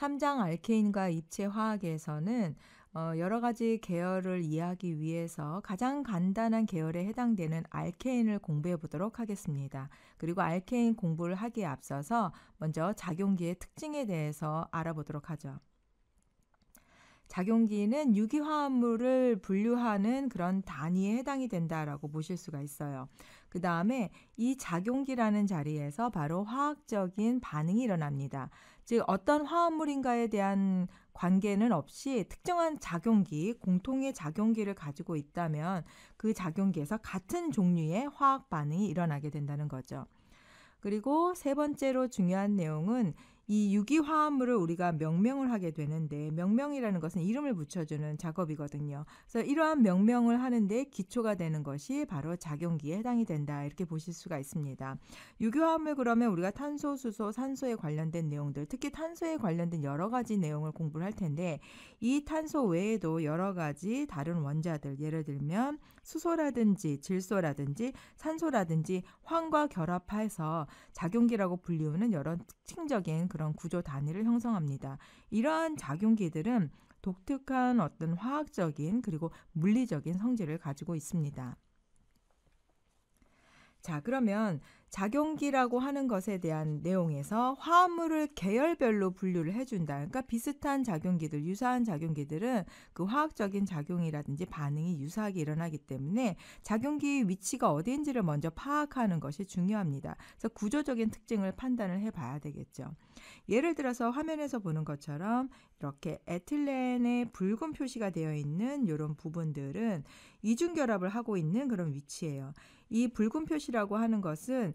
3장 알케인과 입체 화학에서는 어, 여러 가지 계열을 이해하기 위해서 가장 간단한 계열에 해당되는 알케인을 공부해 보도록 하겠습니다. 그리고 알케인 공부를 하기에 앞서서 먼저 작용기의 특징에 대해서 알아보도록 하죠. 작용기는 유기화합물을 분류하는 그런 단위에 해당이 된다라고 보실 수가 있어요. 그 다음에 이 작용기라는 자리에서 바로 화학적인 반응이 일어납니다. 즉 어떤 화합물인가에 대한 관계는 없이 특정한 작용기, 공통의 작용기를 가지고 있다면 그 작용기에서 같은 종류의 화학 반응이 일어나게 된다는 거죠. 그리고 세 번째로 중요한 내용은 이 유기화합물을 우리가 명명을 하게 되는데 명명이라는 것은 이름을 붙여주는 작업이거든요. 그래서 이러한 명명을 하는데 기초가 되는 것이 바로 작용기에 해당이 된다 이렇게 보실 수가 있습니다. 유기화합물 그러면 우리가 탄소, 수소, 산소에 관련된 내용들 특히 탄소에 관련된 여러 가지 내용을 공부를 할 텐데 이 탄소 외에도 여러 가지 다른 원자들 예를 들면 수소라든지 질소라든지 산소라든지 황과 결합해서 작용기라고 불리우는 여러 특징적인 그런 그런 구조 단위를 형성합니다. 이러한 작용기들은 독특한 어떤 화학적인 그리고 물리적인 성질을 가지고 있습니다. 자, 그러면 작용기라고 하는 것에 대한 내용에서 화합물을 계열별로 분류를 해준다. 그러니까 비슷한 작용기들, 유사한 작용기들은 그 화학적인 작용이라든지 반응이 유사하게 일어나기 때문에 작용기의 위치가 어디인지를 먼저 파악하는 것이 중요합니다. 그래서 구조적인 특징을 판단을 해봐야 되겠죠. 예를 들어서 화면에서 보는 것처럼 이렇게 에틸렌의 붉은 표시가 되어 있는 이런 부분들은 이중 결합을 하고 있는 그런 위치예요. 이 붉은 표시라고 하는 것은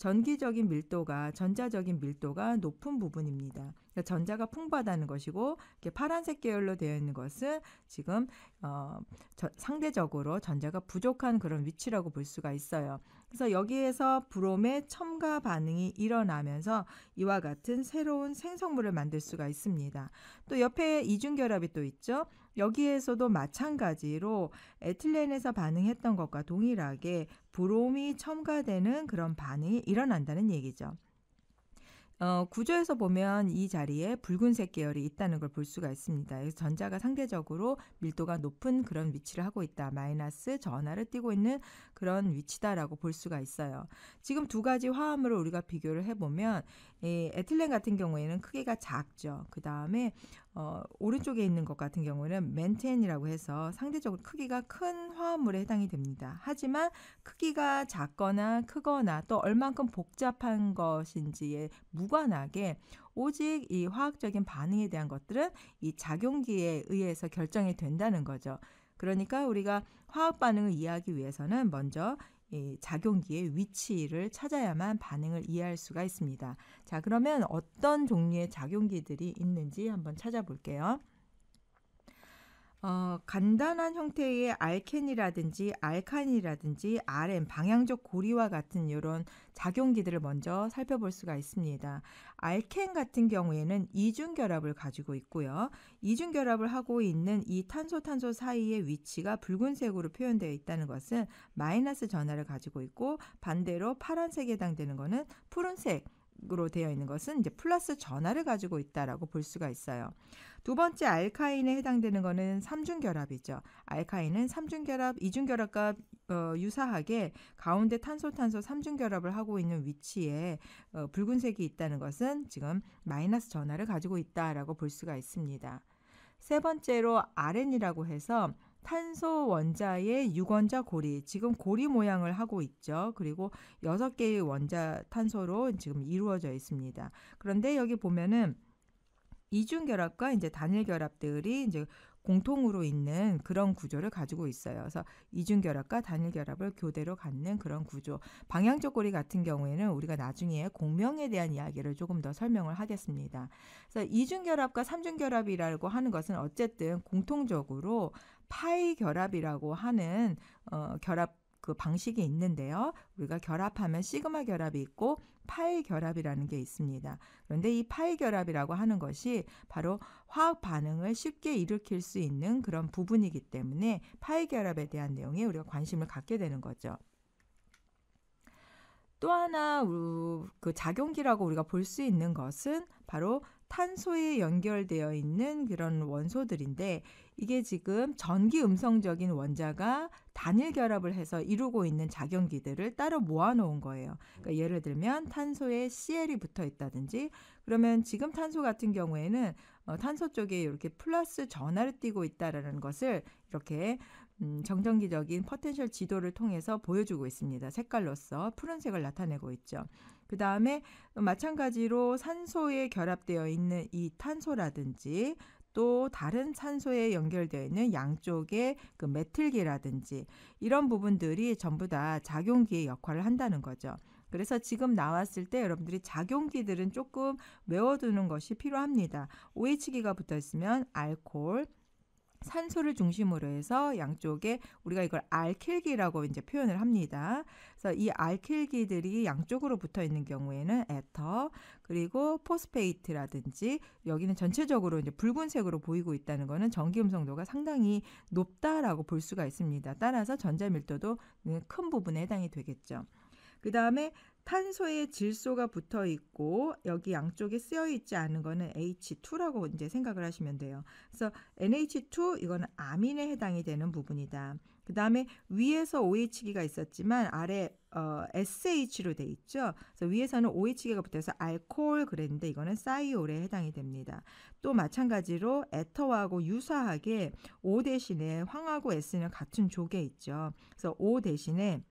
전기적인 밀도가 전자적인 밀도가 높은 부분입니다. 그러니까 전자가 풍부하다는 것이고 이렇게 파란색 계열로 되어 있는 것은 지금 어, 저, 상대적으로 전자가 부족한 그런 위치라고 볼 수가 있어요. 그래서 여기에서 브롬의 첨가 반응이 일어나면서 이와 같은 새로운 생성물을 만들 수가 있습니다. 또 옆에 이중 결합이 또 있죠. 여기에서도 마찬가지로 에틸렌에서 반응했던 것과 동일하게 브롬이 첨가되는 그런 반응이 일어난다는 얘기죠. 어, 구조에서 보면 이 자리에 붉은색 계열이 있다는 걸 볼 수가 있습니다. 그래서 전자가 상대적으로 밀도가 높은 그런 위치를 하고 있다. 마이너스 전하를 띄고 있는 그런 위치다라고 볼 수가 있어요. 지금 두 가지 화합물을 우리가 비교를 해보면 이 에틸렌 같은 경우에는 크기가 작죠. 그 다음에 어, 오른쪽에 있는 것 같은 경우는 에 멘텐이라고 해서 상대적으로 크기가 큰 화합물에 해당이 됩니다. 하지만 크기가 작거나 크거나 또 얼만큼 복잡한 것인지에무 무관하게 오직 이 화학적인 반응에 대한 것들은 이 작용기에 의해서 결정이 된다는 거죠. 그러니까 우리가 화학 반응을 이해하기 위해서는 먼저 이 작용기의 위치를 찾아야만 반응을 이해할 수가 있습니다. 자, 그러면 어떤 종류의 작용기들이 있는지 한번 찾아볼게요. 어, 간단한 형태의 알켄이라든지 알칸이라든지 RM 방향적 고리와 같은 이런 작용기들을 먼저 살펴볼 수가 있습니다. 알켄 같은 경우에는 이중 결합을 가지고 있고요. 이중 결합을 하고 있는 이 탄소 탄소 사이의 위치가 붉은색으로 표현되어 있다는 것은 마이너스 전화를 가지고 있고 반대로 파란색에 해당되는 것은 푸른색 으로 되어 있는 것은 이제 플러스 전화를 가지고 있다라고 볼 수가 있어요. 두 번째 알카인에 해당되는 것은 삼중 결합이죠. 알카인은 삼중 결합, 이중 결합과 어, 유사하게 가운데 탄소 탄소 삼중 결합을 하고 있는 위치에 어, 붉은색이 있다는 것은 지금 마이너스 전화를 가지고 있다라고 볼 수가 있습니다. 세 번째로 아렌이라고 해서 탄소 원자의 6원자 고리, 지금 고리 모양을 하고 있죠. 그리고 6개의 원자 탄소로 지금 이루어져 있습니다. 그런데 여기 보면은 이중 결합과 이제 단일 결합들이 이제 공통으로 있는 그런 구조를 가지고 있어요. 그래서 이중 결합과 단일 결합을 교대로 갖는 그런 구조. 방향적 고리 같은 경우에는 우리가 나중에 공명에 대한 이야기를 조금 더 설명을 하겠습니다. 그래서 이중 결합과 삼중 결합이라고 하는 것은 어쨌든 공통적으로 파이 결합이라고 하는 어 결합 그 방식이 있는데요. 우리가 결합하면 시그마 결합이 있고 파이 결합이라는 게 있습니다. 그런데 이 파이 결합이라고 하는 것이 바로 화학 반응을 쉽게 일으킬 수 있는 그런 부분이기 때문에 파이 결합에 대한 내용에 우리가 관심을 갖게 되는 거죠. 또 하나 그 작용기라고 우리가 볼 수 있는 것은 바로 탄소에 연결되어 있는 그런 원소들인데 이게 지금 전기 음성적인 원자가 단일 결합을 해서 이루고 있는 작용기들을 따로 모아놓은 거예요. 그러니까 예를 들면 탄소에 CL이 붙어 있다든지 그러면 지금 탄소 같은 경우에는 어, 탄소 쪽에 이렇게 플러스 전화를 띄고 있다라는 것을 이렇게 음, 정전기적인 퍼텐셜 지도를 통해서 보여주고 있습니다. 색깔로서 푸른색을 나타내고 있죠. 그 다음에 마찬가지로 산소에 결합되어 있는 이 탄소라든지 또 다른 산소에 연결되어 있는 양쪽의 그메틀기라든지 이런 부분들이 전부 다 작용기의 역할을 한다는 거죠. 그래서 지금 나왔을 때 여러분들이 작용기들은 조금 외워두는 것이 필요합니다. OH기가 붙어 있으면 알코올, 산소를 중심으로 해서 양쪽에 우리가 이걸 알킬기라고 이제 표현을 합니다. 그래서 이 알킬기들이 양쪽으로 붙어 있는 경우에는 에터 그리고 포스페이트라든지 여기는 전체적으로 이제 붉은색으로 보이고 있다는 거는 전기 음성도가 상당히 높다라고 볼 수가 있습니다. 따라서 전자 밀도도 큰 부분에 해당이 되겠죠. 그 다음에 탄소의 질소가 붙어 있고 여기 양쪽에 쓰여 있지 않은 거는 H2라고 이제 생각을 하시면 돼요. 그래서 NH2 이거는 아민에 해당이 되는 부분이다. 그 다음에 위에서 OH기가 있었지만 아래 어, SH로 돼 있죠. 그래서 위에서는 OH기가 붙어서 알코올 그랬는데 이거는 사이올에 해당이 됩니다. 또 마찬가지로 에터하고 유사하게 O 대신에 황하고 S는 같은 조개 있죠. 그래서 O 대신에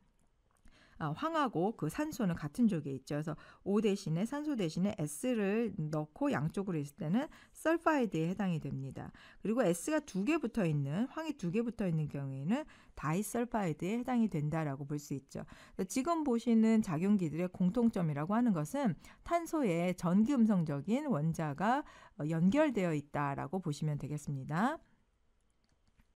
아, 황하고 그 산소는 같은 쪽에 있죠. 그래서 O 대신에 산소 대신에 S를 넣고 양쪽으로 있을 때는 설파이드에 해당이 됩니다. 그리고 S가 두 개 붙어 있는 황이 두 개 붙어 있는 경우에는 다이설파이드에 해당이 된다라고 볼 수 있죠. 지금 보시는 작용기들의 공통점이라고 하는 것은 탄소에 전기음성적인 원자가 연결되어 있다라고 보시면 되겠습니다.